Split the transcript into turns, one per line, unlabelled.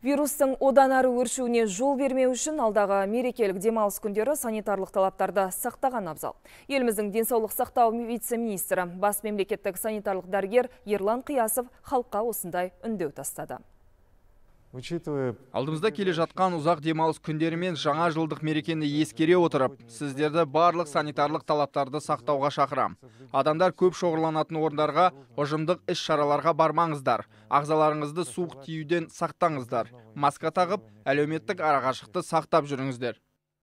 Вирустың одан әрі өршуіне жол бермеу үшін алдағы мерекелік демалыс күндері санитарлық талаптарды сақтаған абзал. Еліміздің денсаулық сақтау вице-министрі бас мемлекеттік санитарлық дәрігер Ерлан Қиясов халыққа осындай үндеу тастады
алдымызда келе жатқан ұзақ демалыс күндері мен жаңа жылдық мерекені ескере отырып сіздерді барлық санитарлық талаптарды сақтауға шақырам. адамдар көп шоғырланатын орындарға ұжымдық іс шараларға бармаңыздар ағзаларыңызды суық тиюден сақтаңыздар маска тағып әлеуметтік арағашықты сақтап жүріңіздер